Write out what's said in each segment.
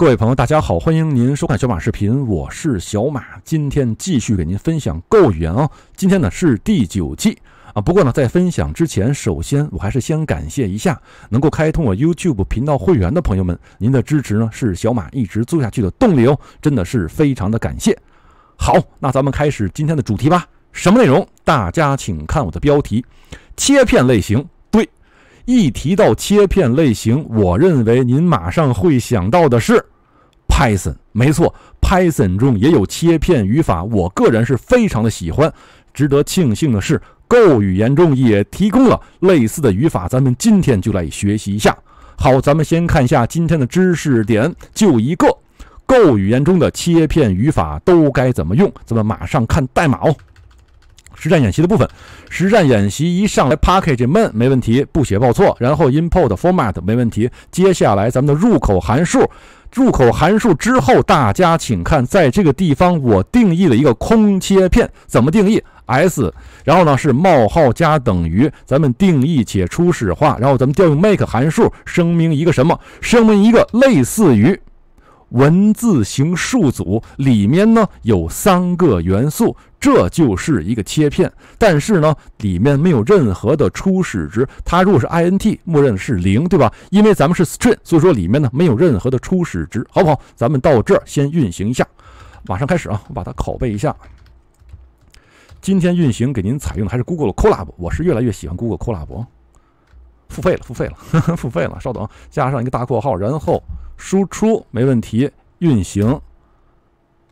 各位朋友，大家好，欢迎您收看小马视频，我是小马，今天继续给您分享购语言哦。今天呢是第九期啊，不过呢在分享之前，首先我还是先感谢一下能够开通我 YouTube 频道会员的朋友们，您的支持呢是小马一直做下去的动力哦，真的是非常的感谢。好，那咱们开始今天的主题吧，什么内容？大家请看我的标题，切片类型。一提到切片类型，我认为您马上会想到的是 Python。没错，Python 中也有切片语法，我个人是非常的喜欢。值得庆幸的是，Go 语言中也提供了类似的语法，咱们今天就来学习一下。好，咱们先看一下今天的知识点，就一个 Go 语言中的切片语法都该怎么用。咱们马上看代码。哦。实战演习的部分，实战演习一上来 package m a n 没问题，不写报错。然后 import format 没问题。接下来咱们的入口函数，入口函数之后，大家请看，在这个地方我定义了一个空切片，怎么定义？s，然后呢是冒号加等于，咱们定义且初始化。然后咱们调用 make 函数，声明一个什么？声明一个类似于。文字型数组里面呢有三个元素，这就是一个切片，但是呢里面没有任何的初始值。它如果是 int，默认是零，对吧？因为咱们是 string，所以说里面呢没有任何的初始值，好不好？咱们到这儿先运行一下，马上开始啊！我把它拷贝一下。今天运行给您采用的还是 Google 的 Collab，我是越来越喜欢 Google Collab。付费了，付费了，付费了。稍等，加上一个大括号，然后。输出没问题，运行。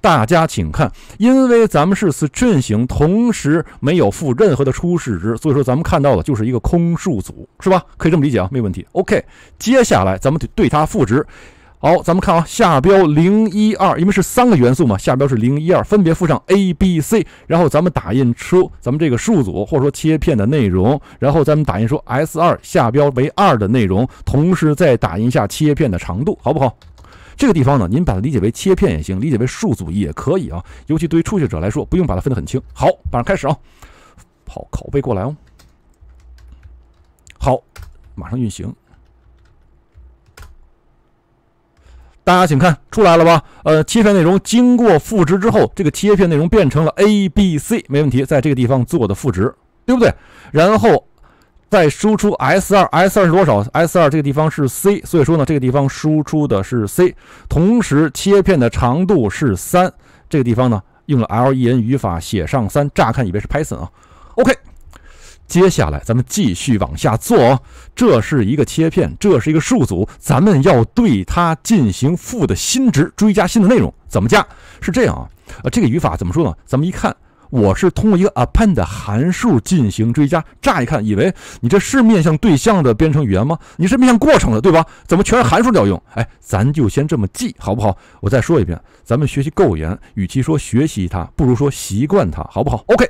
大家请看，因为咱们是 s t 字符串型，同时没有赋任何的初始值，所以说咱们看到的就是一个空数组，是吧？可以这么理解啊，没问题。OK，接下来咱们得对它赋值。好，咱们看啊，下标零一二，因为是三个元素嘛，下标是零一二，分别附上 a、b、c，然后咱们打印出咱们这个数组或者说切片的内容，然后咱们打印出 s 二下标为二的内容，同时再打印下切片的长度，好不好？这个地方呢，您把它理解为切片也行，理解为数组也可以啊，尤其对于初学者来说，不用把它分得很清。好，马上开始啊，跑，拷贝过来哦。好，马上运行。大家请看出来了吧？呃，切片内容经过赋值之后，这个切片内容变成了 a b c，没问题。在这个地方做的赋值，对不对？然后再输出 s 二，s 二是多少？s 二这个地方是 c，所以说呢，这个地方输出的是 c。同时，切片的长度是三，这个地方呢用了 len 语法写上三，乍看以为是 Python 啊。OK。接下来咱们继续往下做哦，这是一个切片，这是一个数组，咱们要对它进行赋的新值，追加新的内容，怎么加？是这样啊，呃，这个语法怎么说呢？咱们一看，我是通过一个 append 函数进行追加，乍一看以为你这是面向对象的编程语言吗？你是面向过程的，对吧？怎么全是函数调用？哎，咱就先这么记，好不好？我再说一遍，咱们学习够言，与其说学习它，不如说习惯它，好不好？OK。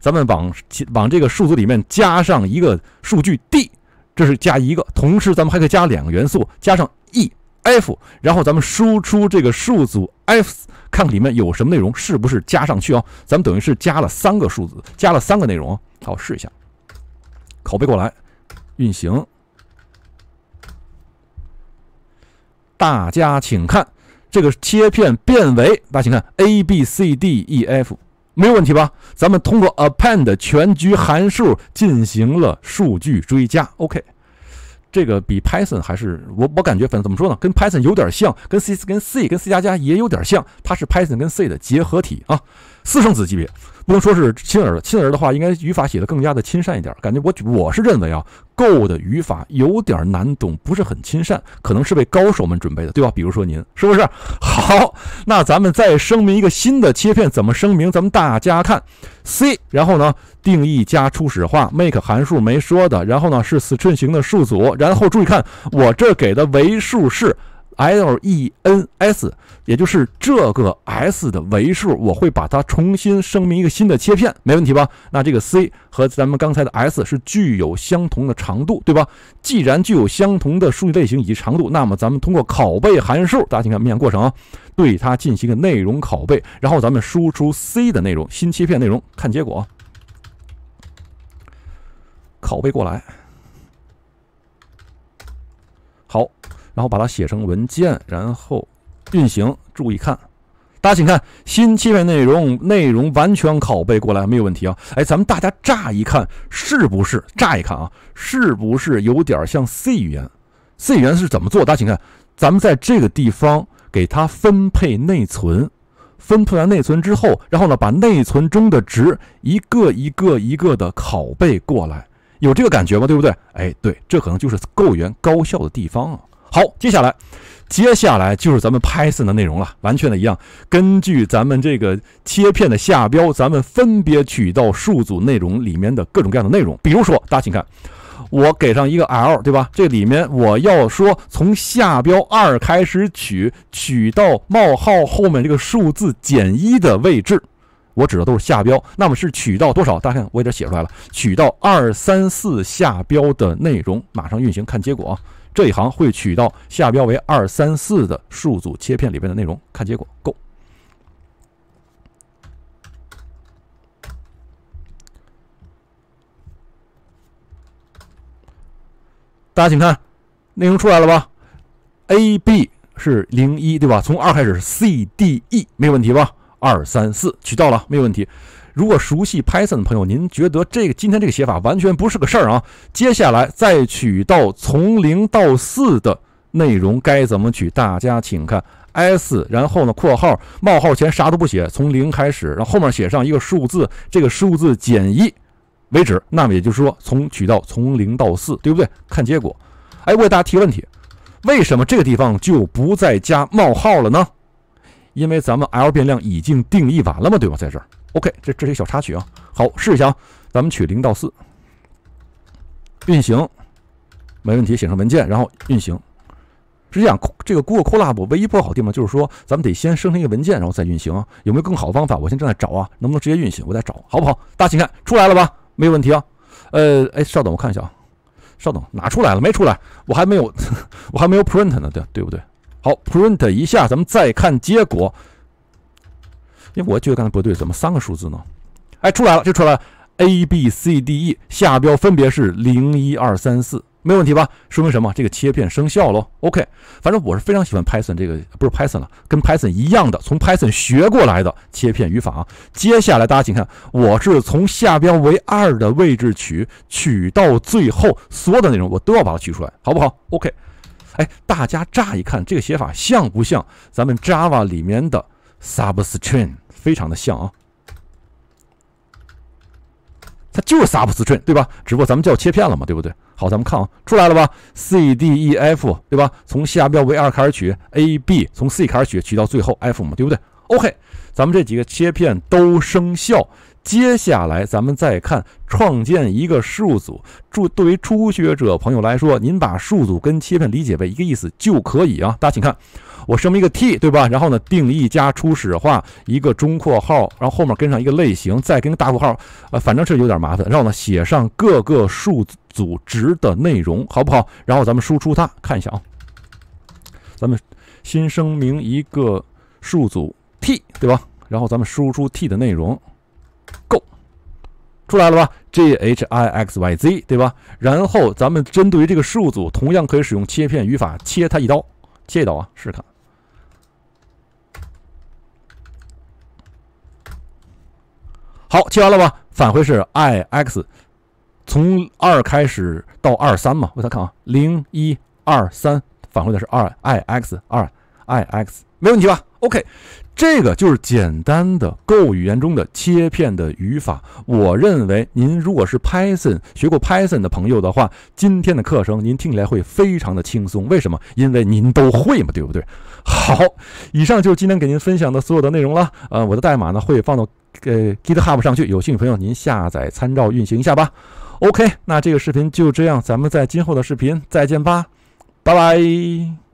咱们往往这个数组里面加上一个数据 d，这是加一个，同时咱们还可以加两个元素，加上 e f，然后咱们输出这个数组 f，看看里面有什么内容，是不是加上去哦？咱们等于是加了三个数字，加了三个内容。好，试一下，拷贝过来，运行。大家请看，这个切片变为，大家请看 a b c d e f。没有问题吧？咱们通过 append 全局函数进行了数据追加。OK，这个比 Python 还是，我我感觉怎怎么说呢？跟 Python 有点像，跟 C、跟 C、跟 C 加加也有点像，它是 Python 跟 C 的结合体啊，私生子级别。不能说是亲耳，亲耳的话，应该语法写的更加的亲善一点。感觉我我是认为啊，Go 的语法有点难懂，不是很亲善，可能是为高手们准备的，对吧？比如说您是不是？好，那咱们再声明一个新的切片，怎么声明？咱们大家看 C，然后呢，定义加初始化，make 函数没说的，然后呢是 string 型的数组，然后注意看我这给的为数是。len s，也就是这个 s 的维数，我会把它重新声明一个新的切片，没问题吧？那这个 c 和咱们刚才的 s 是具有相同的长度，对吧？既然具有相同的数据类型以及长度，那么咱们通过拷贝函数，大家请看下面过程啊，对它进行一个内容拷贝，然后咱们输出 c 的内容，新切片内容，看结果，拷贝过来，好。然后把它写成文件，然后运行。注意看，大家请看新界面内容，内容完全拷贝过来没有问题啊？哎，咱们大家乍一看是不是？乍一看啊，是不是有点像 C 语言？C 语言是怎么做？大家请看，咱们在这个地方给它分配内存，分配完内存之后，然后呢，把内存中的值一个一个一个的拷贝过来，有这个感觉吗？对不对？哎，对，这可能就是 Go 高效的地方啊。好，接下来，接下来就是咱们 Python 的内容了，完全的一样。根据咱们这个切片的下标，咱们分别取到数组内容里面的各种各样的内容。比如说，大家请看，我给上一个 l，对吧？这里面我要说从下标二开始取，取到冒号后面这个数字减一的位置。我指的都是下标，那么是取到多少？大家看，我也写出来了，取到二三四下标的内容。马上运行，看结果。这一行会取到下标为二三四的数组切片里面的内容。看结果，够。大家请看，内容出来了吧？AB 是零一，对吧？从二开始是 CDE，没有问题吧？二三四取到了，没有问题。如果熟悉 Python 的朋友，您觉得这个今天这个写法完全不是个事儿啊？接下来再取到从零到四的内容该怎么取？大家请看 s，然后呢，括号冒号前啥都不写，从零开始，然后后面写上一个数字，这个数字减一为止。那么也就是说，从取到从零到四，对不对？看结果。哎，我给大家提问题：为什么这个地方就不再加冒号了呢？因为咱们 l 变量已经定义完了嘛，对吧？在这儿，OK，这这是一个小插曲啊。好，试一下啊，咱们取零到四，运行，没问题，写上文件，然后运行。实际上，这个 Google Colab 唯一不好地方就是说，咱们得先生成一个文件，然后再运行。有没有更好的方法？我现在正在找啊，能不能直接运行？我再找，好不好？大家请看，出来了吧？没有问题啊。呃，哎，稍等，我看一下啊，稍等，拿出来了没出来？我还没有，我还没有 print 呢，对对不对？好，print 一下，咱们再看结果。为我觉得刚才不对，怎么三个数字呢？哎，出来了，就出来了。a b c d e 下标分别是零一二三四，没问题吧？说明什么？这个切片生效喽。OK，反正我是非常喜欢 Python 这个，不是 Python 了，跟 Python 一样的，从 Python 学过来的切片语法。接下来大家请看，我是从下标为二的位置取，取到最后所有的内容，我都要把它取出来，好不好？OK。哎，大家乍一看这个写法像不像咱们 Java 里面的 substring？非常的像啊，它就是 substring，对吧？只不过咱们叫切片了嘛，对不对？好，咱们看啊，出来了吧？C D E F，对吧？从下标为二开始取 A B，从 C 开始取，取到最后 F 吗？对不对？OK，咱们这几个切片都生效。接下来咱们再看创建一个数组。注，对于初学者朋友来说，您把数组跟切片理解为一个意思就可以啊。大家请看，我声明一个 t，对吧？然后呢，定义加初始化一个中括号，然后后面跟上一个类型，再跟个大括号，呃，反正是有点麻烦。然后呢，写上各个数组值的内容，好不好？然后咱们输出它，看一下啊。咱们新声明一个数组 t，对吧？然后咱们输出 t 的内容。go 出来了吧？G H I X Y Z，对吧？然后咱们针对于这个数组，同样可以使用切片语法切它一刀，切一刀啊，试试看。好，切完了吧？返回是 I X，从二开始到二三嘛？我再看啊，零一二三，返回的是二 I X 二 I X，没问题吧？OK，这个就是简单的 Go 语言中的切片的语法。我认为您如果是 Python 学过 Python 的朋友的话，今天的课程您听起来会非常的轻松。为什么？因为您都会嘛，对不对？好，以上就是今天给您分享的所有的内容了。呃，我的代码呢会放到呃 GitHub 上去，有兴趣朋友您下载参照运行一下吧。OK，那这个视频就这样，咱们在今后的视频再见吧，拜拜。